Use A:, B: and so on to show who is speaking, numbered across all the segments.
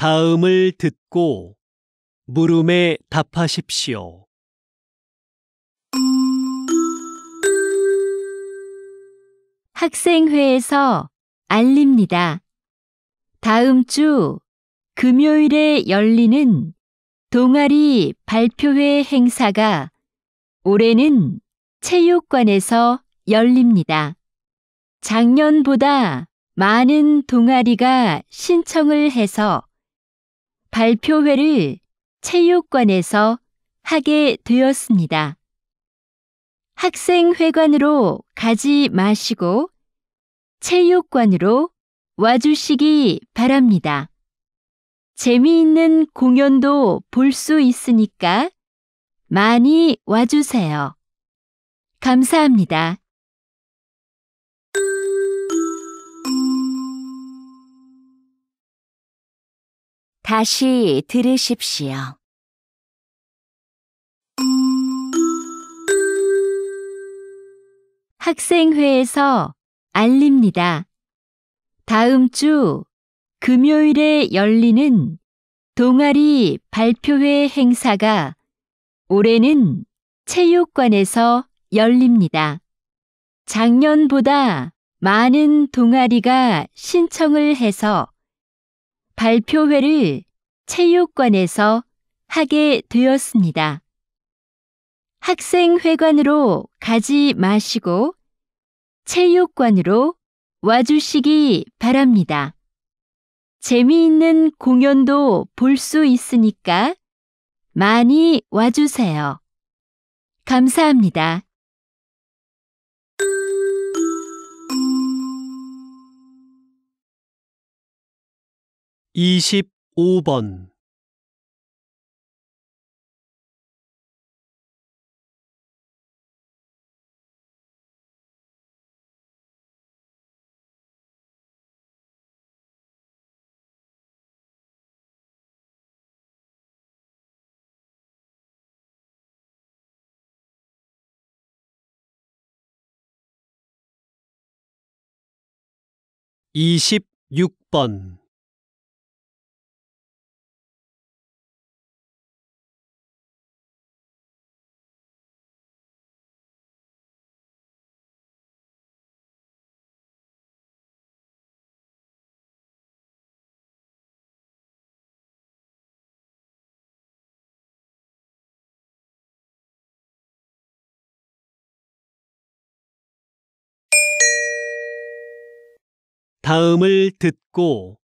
A: 다음을 듣고 물음에 답하십시오.
B: 학생회에서 알립니다. 다음 주 금요일에 열리는 동아리 발표회 행사가 올해는 체육관에서 열립니다. 작년보다 많은 동아리가 신청을 해서 발표회를 체육관에서 하게 되었습니다. 학생회관으로 가지 마시고 체육관으로 와주시기 바랍니다. 재미있는 공연도 볼 수 있으니까 많이 와주세요. 감사합니다. 다시 들으십시오. 학생회에서 알립니다. 다음 주 금요일에 열리는 동아리 발표회 행사가 올해는 체육관에서 열립니다. 작년보다 많은 동아리가 신청을 해서 발표회를 체육관에서 하게 되었습니다. 학생회관으로 가지 마시고 체육관으로 와주시기 바랍니다. 재미있는 공연도 볼 수 있으니까 많이 와주세요. 감사합니다.
C: 25번 26번 다음을 듣고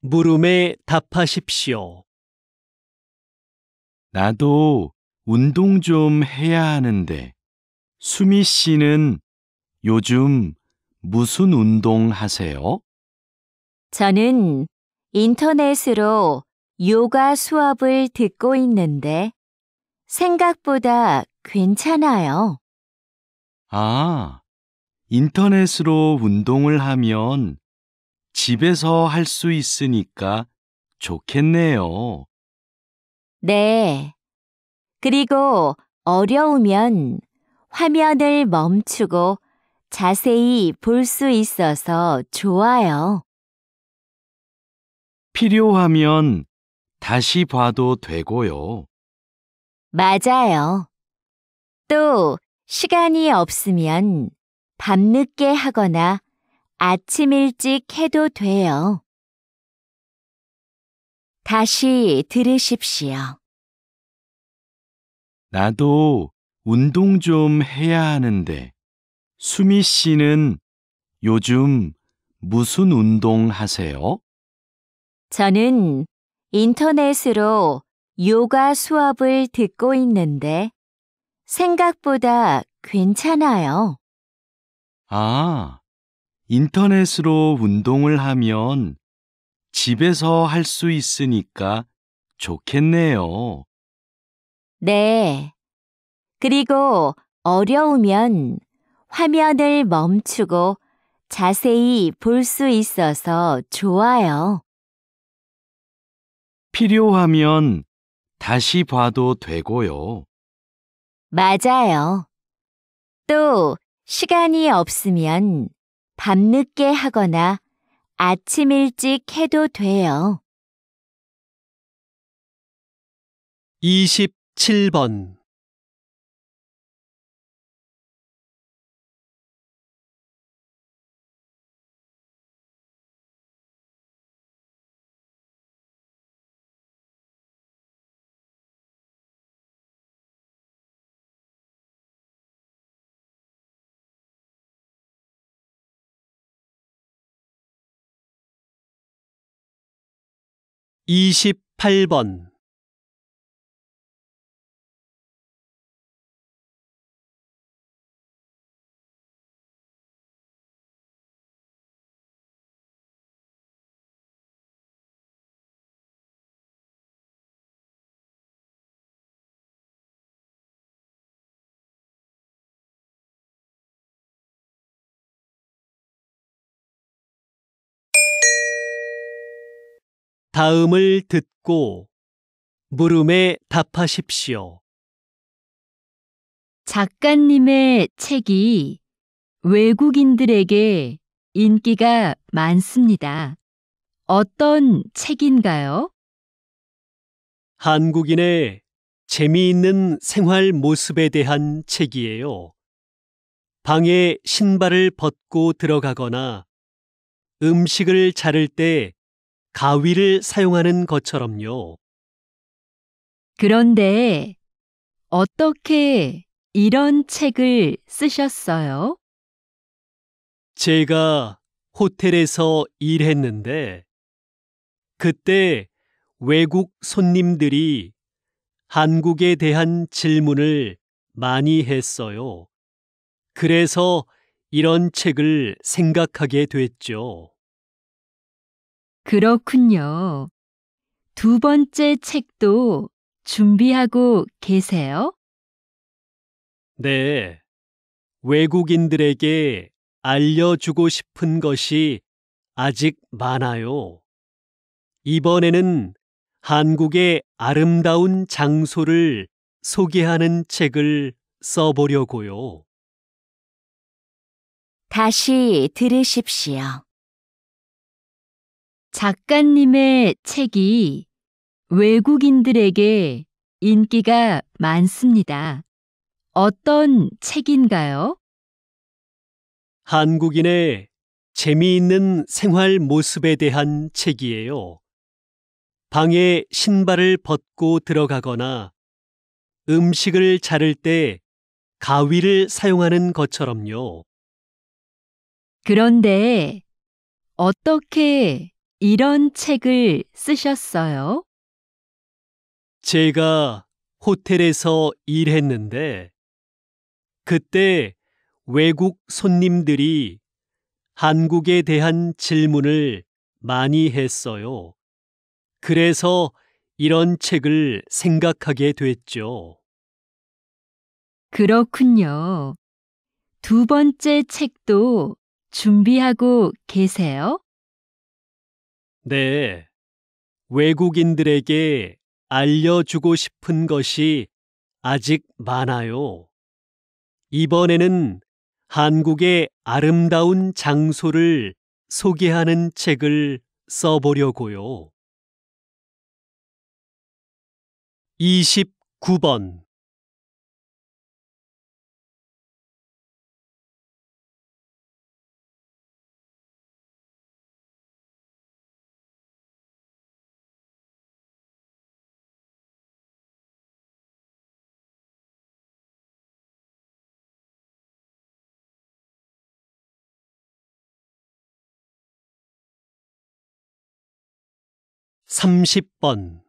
C: 물음에 답하십시오.
D: 나도 운동 좀 해야 하는데 수미 씨는 요즘 무슨 운동 하세요?
B: 저는 인터넷으로 요가 수업을 듣고 있는데 생각보다 괜찮아요.
D: 아, 인터넷으로 운동을 하면 집에서 할 수 있으니까 좋겠네요.
B: 네. 그리고 어려우면 화면을 멈추고 자세히 볼 수 있어서 좋아요.
D: 필요하면 다시 봐도 되고요.
B: 맞아요. 또 시간이 없으면 밤늦게 하거나 아침 일찍 해도 돼요.
C: 다시 들으십시오. 나도 운동 좀 해야 하는데,
D: 수미 씨는 요즘 무슨 운동 하세요?
B: 저는 인터넷으로 요가 수업을 듣고 있는데 생각보다 괜찮아요.
D: 아, 인터넷으로 운동을 하면 집에서 할 수 있으니까 좋겠네요.
B: 네. 그리고 어려우면 화면을 멈추고 자세히 볼 수 있어서 좋아요.
D: 필요하면 다시 봐도 되고요.
B: 맞아요. 또 시간이 없으면 밤늦게 하거나 아침
C: 일찍 해도 돼요. 27번 28번 다음을 듣고 물음에
B: 답하십시오. 작가님의 책이 외국인들에게 인기가 많습니다. 어떤 책인가요?
A: 한국인의 재미있는 생활 모습에 대한 책이에요. 방에 신발을 벗고 들어가거나 음식을 자를 때 가위를 사용하는 것처럼요.
B: 그런데 어떻게 이런 책을 쓰셨어요?
A: 제가 호텔에서 일했는데 그때 외국 손님들이 한국에 대한 질문을 많이 했어요. 그래서 이런 책을 생각하게 됐죠.
B: 그렇군요. 두 번째 책도 준비하고 계세요?
A: 네. 외국인들에게 알려주고 싶은 것이 아직 많아요. 이번에는 한국의 아름다운 장소를 소개하는 책을 써보려고요.
B: 다시 들으십시오. 작가님의 책이 외국인들에게 인기가 많습니다. 어떤 책인가요?
A: 한국인의 재미있는 생활 모습에 대한 책이에요. 방에 신발을 벗고 들어가거나 음식을 자를 때 가위를 사용하는 것처럼요.
B: 그런데 어떻게 이런 책을 쓰셨어요?
A: 제가 호텔에서 일했는데 그때 외국 손님들이 한국에 대한 질문을 많이 했어요. 그래서 이런 책을 생각하게 됐죠.
B: 그렇군요. 두 번째 책도 준비하고 계세요?
A: 네. 외국인들에게 알려주고 싶은 것이 아직 많아요. 이번에는 한국의 아름다운 장소를 소개하는 책을
C: 써보려고요. 29번 30번